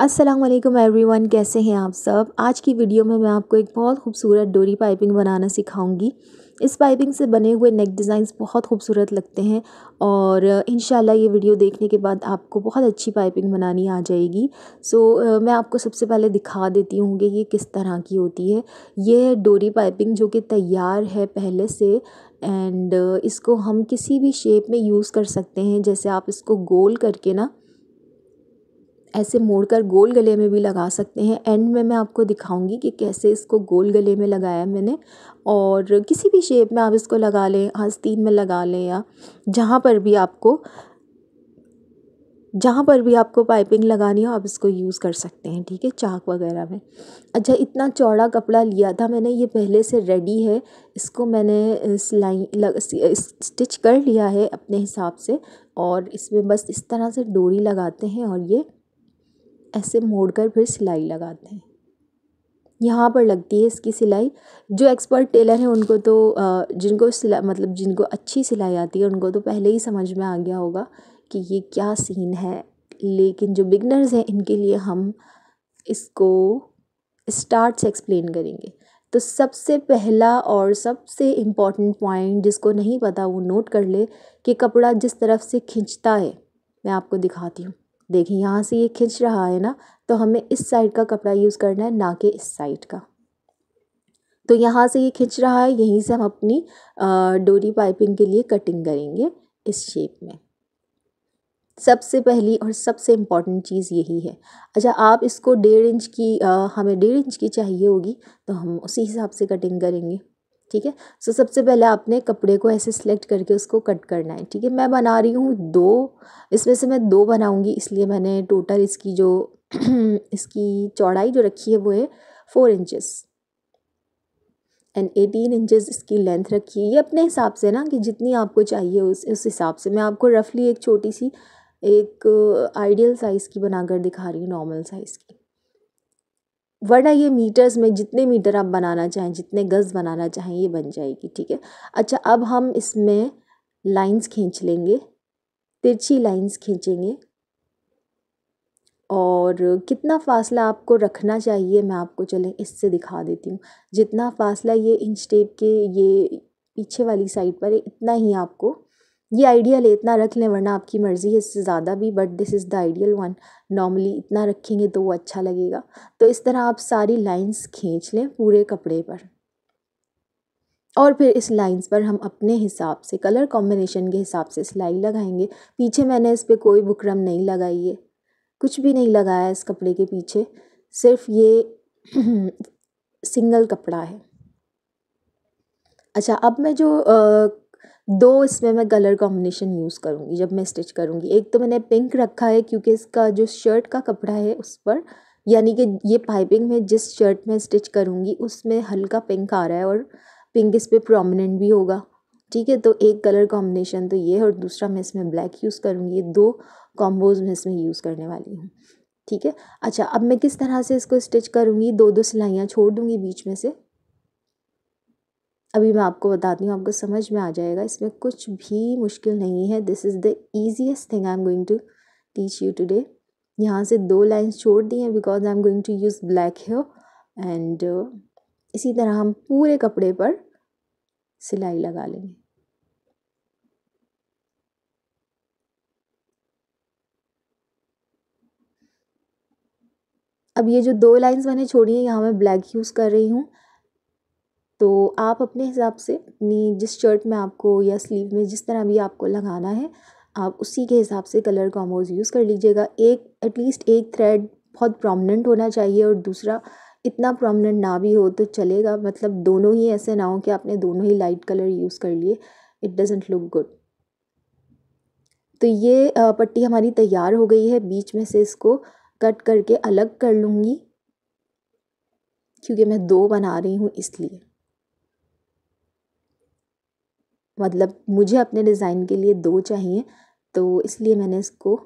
अस्सलाम वालेकुम एवरीवन कैसे हैं आप सब आज की वीडियो में मैं आपको एक बहुत खूबसूरत डोरी पाइपिंग बनाना सिखाऊंगी इस पाइपिंग से बने हुए नेक डिज़ाइंस बहुत खूबसूरत लगते हैं और इन ये वीडियो देखने के बाद आपको बहुत अच्छी पाइपिंग बनानी आ जाएगी सो मैं आपको सबसे पहले दिखा देती हूँ कि ये किस तरह की होती है ये डोरी पाइपिंग जो कि तैयार है पहले से एंड इसको हम किसी भी शेप में यूज़ कर सकते हैं जैसे आप इसको गोल करके ना ऐसे मोड़कर गोल गले में भी लगा सकते हैं एंड में मैं आपको दिखाऊंगी कि कैसे इसको गोल गले में लगाया मैंने और किसी भी शेप में आप इसको लगा लें आस्तीन में लगा लें या जहाँ पर भी आपको जहाँ पर भी आपको पाइपिंग लगानी हो आप इसको यूज़ कर सकते हैं ठीक है चाक वगैरह में अच्छा इतना चौड़ा कपड़ा लिया था मैंने ये पहले से रेडी है इसको मैंने सिलाई लग स्टिच कर लिया है अपने हिसाब से और इसमें बस इस तरह से डोरी लगाते हैं और ये ऐसे मोड़ कर फिर सिलाई लगाते हैं यहाँ पर लगती है इसकी सिलाई जो एक्सपर्ट टेलर हैं उनको तो जिनको सिला मतलब जिनको अच्छी सिलाई आती है उनको तो पहले ही समझ में आ गया होगा कि ये क्या सीन है लेकिन जो बिगनर्स हैं इनके लिए हम इसको स्टार्ट से एक्सप्लेन करेंगे तो सबसे पहला और सबसे इम्पॉर्टेंट पॉइंट जिसको नहीं पता वो नोट कर ले कि कपड़ा जिस तरफ से खींचता है मैं आपको दिखाती हूँ देखिए यहाँ से ये खिंच रहा है ना तो हमें इस साइड का कपड़ा यूज़ करना है ना कि इस साइड का तो यहाँ से ये खिंच रहा है यहीं से हम अपनी डोरी पाइपिंग के लिए कटिंग करेंगे इस शेप में सबसे पहली और सबसे इम्पॉर्टेंट चीज़ यही है अच्छा आप इसको डेढ़ इंच की आ, हमें डेढ़ इंच की चाहिए होगी तो हम उसी हिसाब से कटिंग करेंगे ठीक है सो so, सबसे पहले आपने कपड़े को ऐसे सिलेक्ट करके उसको कट करना है ठीक है मैं बना रही हूँ दो इसमें से मैं दो बनाऊँगी इसलिए मैंने टोटल इसकी जो इसकी चौड़ाई जो रखी है वो है four inches and eighteen inches इसकी लेंथ रखी है ये अपने हिसाब से ना कि जितनी आपको चाहिए उस उस हिसाब से मैं आपको रफली एक छोटी सी एक आइडियल साइज़ की बनाकर दिखा रही हूँ नॉर्मल साइज़ की वरना ये मीटर्स में जितने मीटर आप बनाना चाहें जितने गज़ बनाना चाहें ये बन जाएगी ठीक है अच्छा अब हम इसमें लाइंस खींच लेंगे तिरछी लाइंस खींचेंगे और कितना फ़ासला आपको रखना चाहिए मैं आपको चलें इससे दिखा देती हूँ जितना फ़ासला ये इंच टेप के ये पीछे वाली साइड पर है इतना ही आपको ये आइडियल है इतना रख लें वरना आपकी मर्ज़ी है इससे ज़्यादा भी but this is the ideal one normally इतना रखेंगे तो वो अच्छा लगेगा तो इस तरह आप सारी लाइंस खींच लें पूरे कपड़े पर और फिर इस लाइंस पर हम अपने हिसाब से कलर कॉम्बिनेशन के हिसाब से सिलाई लगाएंगे पीछे मैंने इस पर कोई बुकरम नहीं लगाई है कुछ भी नहीं लगाया इस कपड़े के पीछे सिर्फ ये सिंगल कपड़ा है अच्छा अब मैं जो आ, दो इसमें मैं कलर कॉम्बिनेशन यूज़ करूँगी जब मैं स्टिच करूँगी एक तो मैंने पिंक रखा है क्योंकि इसका जो शर्ट का कपड़ा है उस पर यानी कि ये पाइपिंग में जिस शर्ट में स्टिच करूँगी उसमें हल्का पिंक आ रहा है और पिंक इस पर प्रोमिनेंट भी होगा ठीक है तो एक कलर कॉम्बिनेशन तो ये है और दूसरा मैं इसमें ब्लैक यूज़ करूँगी दो कॉम्बोज में इसमें यूज़ करने वाली हूँ ठीक है अच्छा अब मैं किस तरह से इसको स्टिच करूँगी दो दो सिलाइयाँ छोड़ दूँगी बीच में से अभी मैं आपको बताती हूँ आपको समझ में आ जाएगा इसमें कुछ भी मुश्किल नहीं है this is the easiest thing I am going to teach you today यहाँ से दो लाइन्स छोड़ दी हैं because I am going to use black hair and इसी तरह हम पूरे कपड़े पर सिलाई लगा लेंगे अब ये जो दो लाइंस मैंने छोड़ी हैं यहाँ मैं ब्लैक यूज़ कर रही हूँ तो आप अपने हिसाब से अपनी जिस शर्ट में आपको या स्लीव में जिस तरह भी आपको लगाना है आप उसी के हिसाब से कलर कॉम्बोज यूज़ कर लीजिएगा एक एटलीस्ट एक थ्रेड बहुत प्रोमिनेंट होना चाहिए और दूसरा इतना प्रोमिनेंट ना भी हो तो चलेगा मतलब दोनों ही ऐसे ना हो कि आपने दोनों ही लाइट कलर यूज़ कर लिए इट डजेंट लुक गुड तो ये पट्टी हमारी तैयार हो गई है बीच में से इसको कट करके अलग कर लूँगी क्योंकि मैं दो बना रही हूँ इसलिए मतलब मुझे अपने डिज़ाइन के लिए दो चाहिए तो इसलिए मैंने इसको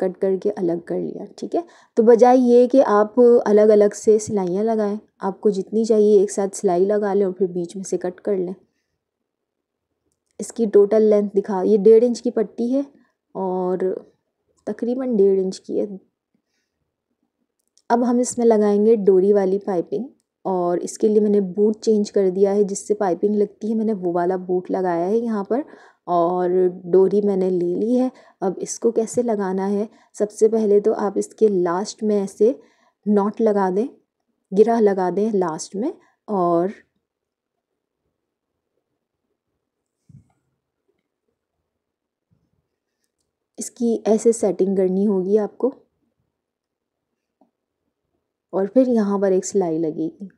कट करके अलग कर लिया ठीक है तो बजाय ये कि आप अलग अलग से सिलाइयाँ लगाएं आपको जितनी चाहिए एक साथ सिलाई लगा लें और फिर बीच में से कट कर लें इसकी टोटल लेंथ दिखा ये डेढ़ इंच की पट्टी है और तकरीबन डेढ़ इंच की है अब हम इसमें लगाएंगे डोरी वाली पाइपिंग और इसके लिए मैंने बूट चेंज कर दिया है जिससे पाइपिंग लगती है मैंने वो वाला बूट लगाया है यहाँ पर और डोरी मैंने ले ली है अब इसको कैसे लगाना है सबसे पहले तो आप इसके लास्ट में ऐसे नॉट लगा दें गिरा लगा दें लास्ट में और इसकी ऐसे सेटिंग करनी होगी आपको और फिर यहाँ पर एक सिलाई लगेगी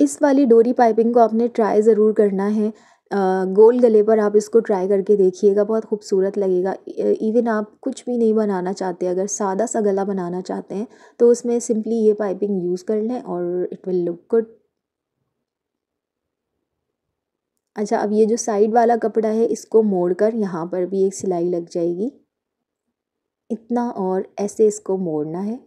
इस वाली डोरी पाइपिंग को आपने ट्राई ज़रूर करना है गोल गले पर आप इसको ट्राई करके देखिएगा बहुत खूबसूरत लगेगा इवन आप कुछ भी नहीं बनाना चाहते अगर सादा सा गला बनाना चाहते हैं तो उसमें सिंपली ये पाइपिंग यूज़ कर लें और इट विल लुक गुड अच्छा अब ये जो साइड वाला कपड़ा है इसको मोड़ कर यहाँ पर भी एक सिलाई लग जाएगी इतना और ऐसे इसको मोड़ना है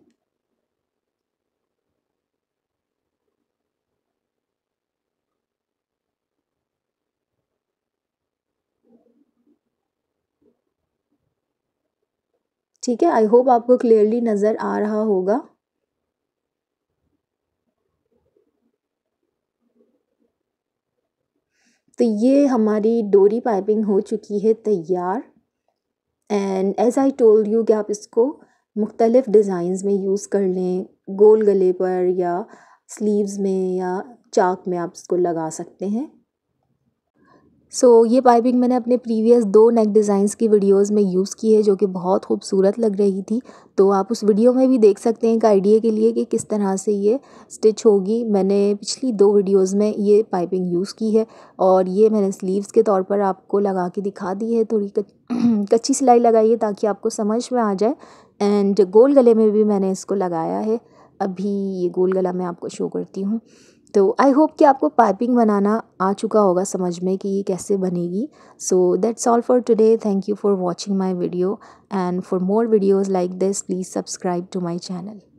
ठीक है आई होप आपको क्लियरली नज़र आ रहा होगा तो ये हमारी डोरी पाइपिंग हो चुकी है तैयार and as I told you कि आप इसको मुख्तलिफ़ डिज़ाइंस में यूज़ कर लें गोल गले पर या स्लीव्स में या चाक में आप इसको लगा सकते हैं सो so, ये पाइपिंग मैंने अपने प्रीवियस दो नेक डिज़ाइंस की वीडियोस में यूज़ की है जो कि बहुत खूबसूरत लग रही थी तो आप उस वीडियो में भी देख सकते हैं एक आइडिया के लिए कि किस तरह से ये स्टिच होगी मैंने पिछली दो वीडियोस में ये पाइपिंग यूज़ की है और ये मैंने स्लीव्स के तौर पर आपको लगा के दिखा दी है थोड़ी कच्ची सिलाई लगाइए ताकि आपको समझ में आ जाए एंड गोल गले में भी मैंने इसको लगाया है अभी ये गोल गला मैं आपको शो करती हूँ तो आई होप कि आपको पाइपिंग बनाना आ चुका होगा समझ में कि ये कैसे बनेगी so that's all for today thank you for watching my video and for more videos like this please subscribe to my channel